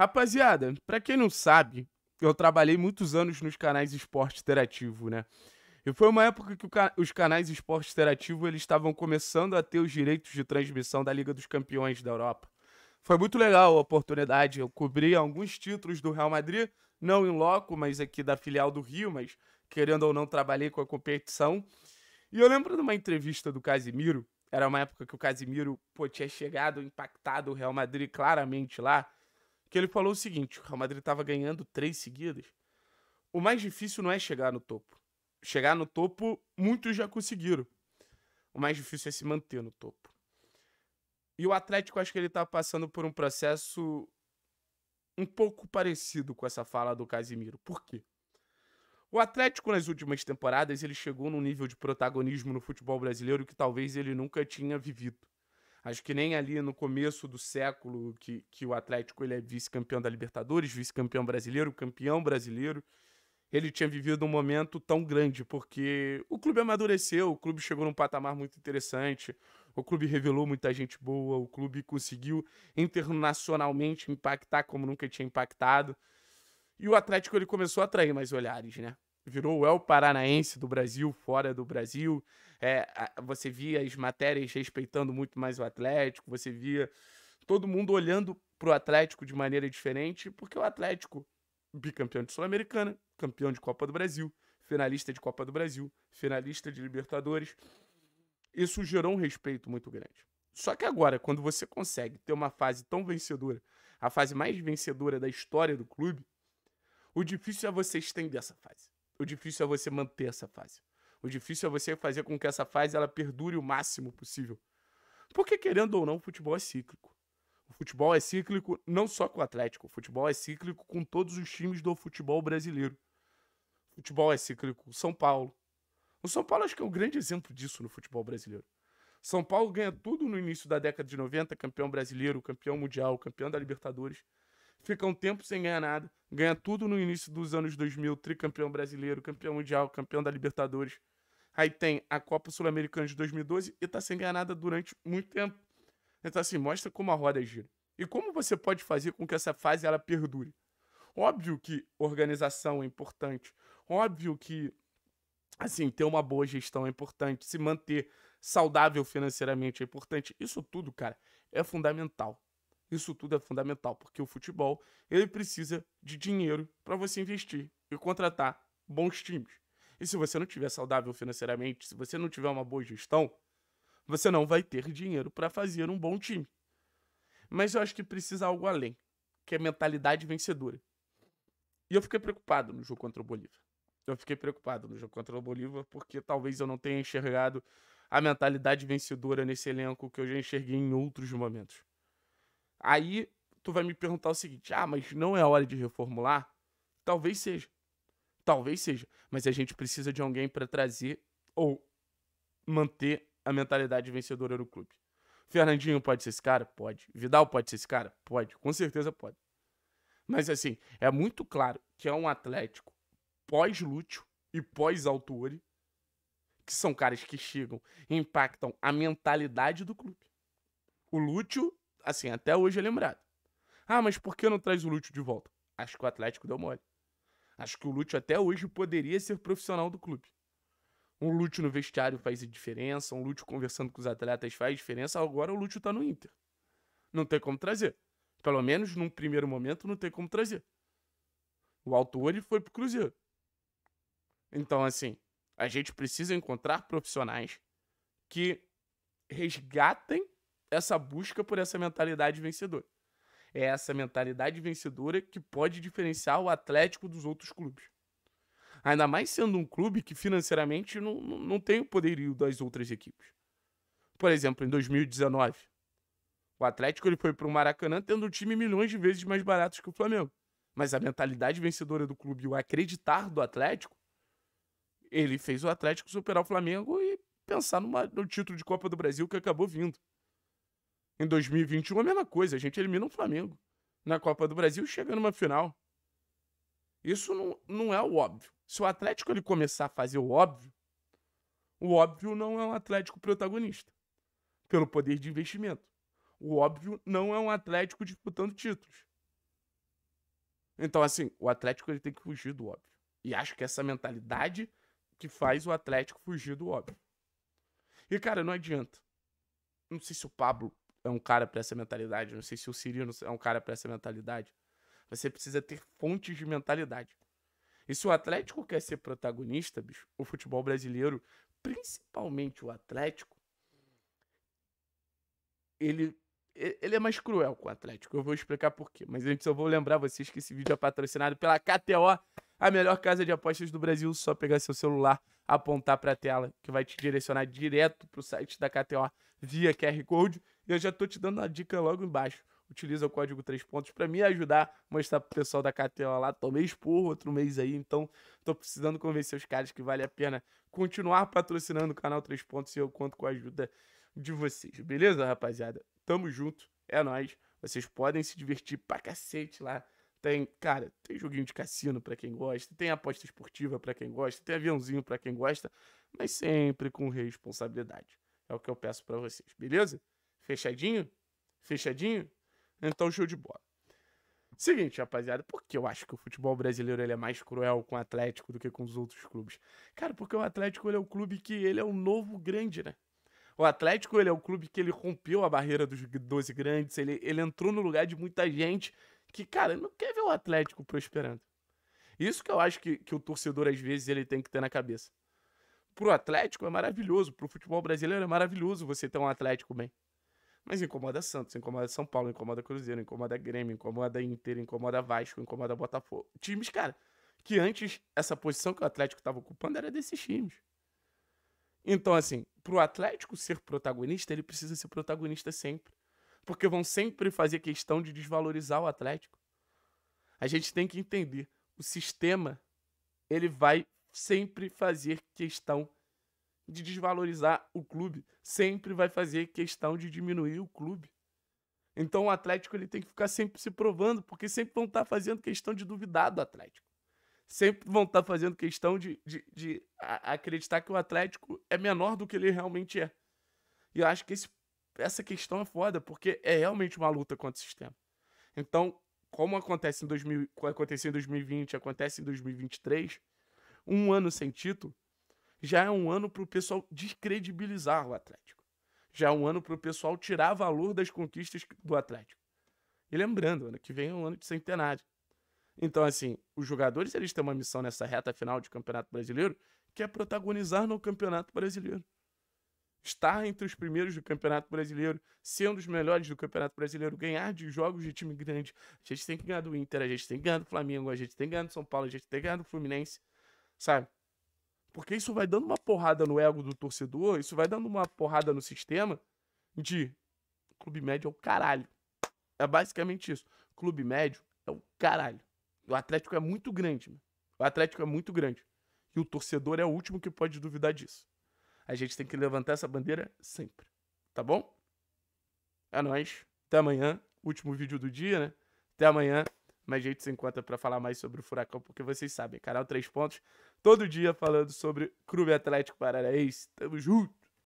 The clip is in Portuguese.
Rapaziada, para quem não sabe, eu trabalhei muitos anos nos canais esporte interativo, né? E foi uma época que os canais esporte interativo eles estavam começando a ter os direitos de transmissão da Liga dos Campeões da Europa. Foi muito legal a oportunidade. Eu cobri alguns títulos do Real Madrid, não em loco, mas aqui da filial do Rio, mas querendo ou não trabalhei com a competição. E eu lembro de uma entrevista do Casimiro, era uma época que o Casimiro pô, tinha chegado, impactado o Real Madrid claramente lá que ele falou o seguinte: o Real Madrid estava ganhando três seguidas. O mais difícil não é chegar no topo. Chegar no topo, muitos já conseguiram. O mais difícil é se manter no topo. E o Atlético, acho que ele está passando por um processo um pouco parecido com essa fala do Casimiro. Por quê? O Atlético, nas últimas temporadas, ele chegou num nível de protagonismo no futebol brasileiro que talvez ele nunca tinha vivido. Acho que nem ali no começo do século que, que o Atlético ele é vice-campeão da Libertadores, vice-campeão brasileiro, campeão brasileiro, ele tinha vivido um momento tão grande, porque o clube amadureceu, o clube chegou num patamar muito interessante, o clube revelou muita gente boa, o clube conseguiu internacionalmente impactar como nunca tinha impactado. E o Atlético ele começou a atrair mais olhares, né? virou o El Paranaense do Brasil, fora do Brasil. É, você via as matérias respeitando muito mais o Atlético, você via todo mundo olhando para o Atlético de maneira diferente, porque o Atlético, bicampeão de Sul-Americana, campeão de Copa do Brasil, finalista de Copa do Brasil, finalista de Libertadores, isso gerou um respeito muito grande. Só que agora, quando você consegue ter uma fase tão vencedora, a fase mais vencedora da história do clube, o difícil é você estender essa fase. O difícil é você manter essa fase. O difícil é você fazer com que essa fase ela perdure o máximo possível. Porque, querendo ou não, o futebol é cíclico. O futebol é cíclico não só com o Atlético, o futebol é cíclico com todos os times do futebol brasileiro. O futebol é cíclico, São Paulo. O São Paulo acho que é um grande exemplo disso no futebol brasileiro. São Paulo ganha tudo no início da década de 90, campeão brasileiro, campeão mundial, campeão da Libertadores fica um tempo sem ganhar nada, ganha tudo no início dos anos 2000, tricampeão brasileiro, campeão mundial, campeão da Libertadores. Aí tem a Copa Sul-Americana de 2012 e tá sem ganhar nada durante muito tempo. Então assim, mostra como a roda gira. E como você pode fazer com que essa fase ela perdure? Óbvio que organização é importante, óbvio que assim, ter uma boa gestão é importante, se manter saudável financeiramente é importante. Isso tudo, cara, é fundamental. Isso tudo é fundamental, porque o futebol ele precisa de dinheiro para você investir e contratar bons times. E se você não tiver saudável financeiramente, se você não tiver uma boa gestão, você não vai ter dinheiro para fazer um bom time. Mas eu acho que precisa algo além, que é mentalidade vencedora. E eu fiquei preocupado no jogo contra o Bolívia. Eu fiquei preocupado no jogo contra o Bolívia porque talvez eu não tenha enxergado a mentalidade vencedora nesse elenco que eu já enxerguei em outros momentos. Aí tu vai me perguntar o seguinte: ah, mas não é hora de reformular? Talvez seja. Talvez seja. Mas a gente precisa de alguém para trazer ou manter a mentalidade vencedora do clube. Fernandinho pode ser esse cara? Pode. Vidal pode ser esse cara? Pode. Com certeza pode. Mas assim, é muito claro que é um Atlético pós-Lúcio e pós-Altuori, que são caras que chegam e impactam a mentalidade do clube. O Lúcio assim, até hoje é lembrado. Ah, mas por que não traz o Lúcio de volta? Acho que o Atlético deu mole. Acho que o Lúcio até hoje poderia ser profissional do clube. Um Lúcio no vestiário faz diferença, um Lúcio conversando com os atletas faz diferença, agora o Lúcio tá no Inter. Não tem como trazer. Pelo menos num primeiro momento não tem como trazer. O hoje foi pro Cruzeiro. Então, assim, a gente precisa encontrar profissionais que resgatem essa busca por essa mentalidade vencedora. É essa mentalidade vencedora que pode diferenciar o Atlético dos outros clubes. Ainda mais sendo um clube que financeiramente não, não, não tem o poderio das outras equipes. Por exemplo, em 2019, o Atlético ele foi para o Maracanã tendo um time milhões de vezes mais barato que o Flamengo. Mas a mentalidade vencedora do clube o acreditar do Atlético, ele fez o Atlético superar o Flamengo e pensar numa, no título de Copa do Brasil que acabou vindo. Em 2021, a mesma coisa. A gente elimina o Flamengo na Copa do Brasil e chega numa final. Isso não, não é o óbvio. Se o Atlético ele começar a fazer o óbvio, o óbvio não é um Atlético protagonista, pelo poder de investimento. O óbvio não é um Atlético disputando títulos. Então, assim, o Atlético ele tem que fugir do óbvio. E acho que é essa mentalidade que faz o Atlético fugir do óbvio. E, cara, não adianta. Não sei se o Pablo é um cara para essa mentalidade. Não sei se o Cirino é um cara para essa mentalidade. Você precisa ter fontes de mentalidade. E se o Atlético quer ser protagonista, bicho, o futebol brasileiro, principalmente o Atlético, ele, ele é mais cruel com o Atlético. Eu vou explicar por quê. Mas antes eu vou lembrar vocês que esse vídeo é patrocinado pela KTO a melhor casa de apostas do Brasil. Só pegar seu celular, apontar para a tela, que vai te direcionar direto para o site da KTO via QR Code. E eu já estou te dando uma dica logo embaixo. Utiliza o código 3 pontos para me ajudar, mostrar o pessoal da KTO lá. Tomei esporro outro mês aí, então estou precisando convencer os caras que vale a pena continuar patrocinando o canal 3 pontos e eu conto com a ajuda de vocês. Beleza, rapaziada? Tamo junto, é nós. Vocês podem se divertir pra cacete lá tem, cara, tem joguinho de cassino para quem gosta, tem aposta esportiva para quem gosta, tem aviãozinho para quem gosta, mas sempre com responsabilidade. É o que eu peço para vocês, beleza? Fechadinho? Fechadinho? Então show de bola. Seguinte, rapaziada, por que eu acho que o futebol brasileiro ele é mais cruel com o Atlético do que com os outros clubes? Cara, porque o Atlético ele é o clube que ele é o novo grande, né? O Atlético ele é o clube que ele rompeu a barreira dos 12 grandes, ele, ele entrou no lugar de muita gente que, cara, não quer ver o Atlético prosperando. Isso que eu acho que, que o torcedor, às vezes, ele tem que ter na cabeça. Pro Atlético é maravilhoso, pro futebol brasileiro é maravilhoso você ter um Atlético bem. Mas incomoda Santos, incomoda São Paulo, incomoda Cruzeiro, incomoda Grêmio, incomoda Inter, incomoda Vasco, incomoda Botafogo. Times, cara, que antes essa posição que o Atlético estava ocupando era desses times. Então, assim, pro Atlético ser protagonista, ele precisa ser protagonista sempre. Porque vão sempre fazer questão de desvalorizar o Atlético. A gente tem que entender, o sistema ele vai sempre fazer questão de desvalorizar o clube, sempre vai fazer questão de diminuir o clube. Então o Atlético ele tem que ficar sempre se provando, porque sempre vão estar tá fazendo questão de duvidar do Atlético. Sempre vão estar tá fazendo questão de, de, de acreditar que o Atlético é menor do que ele realmente é. E eu acho que esse essa questão é foda, porque é realmente uma luta contra o sistema. Então, como acontece em 2000, aconteceu em 2020, acontece em 2023, um ano sem título já é um ano para o pessoal descredibilizar o Atlético. Já é um ano para o pessoal tirar valor das conquistas do Atlético. E lembrando, ano que vem é um ano de centenário. Então, assim, os jogadores eles têm uma missão nessa reta final de Campeonato Brasileiro que é protagonizar no Campeonato Brasileiro estar entre os primeiros do Campeonato Brasileiro, sendo os melhores do Campeonato Brasileiro, ganhar de jogos de time grande. A gente tem que ganhar do Inter, a gente tem que ganhar do Flamengo, a gente tem que ganhar do São Paulo, a gente tem que ganhar do Fluminense, sabe? Porque isso vai dando uma porrada no ego do torcedor, isso vai dando uma porrada no sistema de clube médio é o caralho. É basicamente isso. Clube médio é o caralho. O Atlético é muito grande, mano. O Atlético é muito grande. E o torcedor é o último que pode duvidar disso. A gente tem que levantar essa bandeira sempre, tá bom? É nóis. Até amanhã. Último vídeo do dia, né? Até amanhã. Mas a gente se encontra para falar mais sobre o Furacão, porque vocês sabem, canal Três Pontos, todo dia falando sobre Clube Atlético Paranaense. Tamo junto!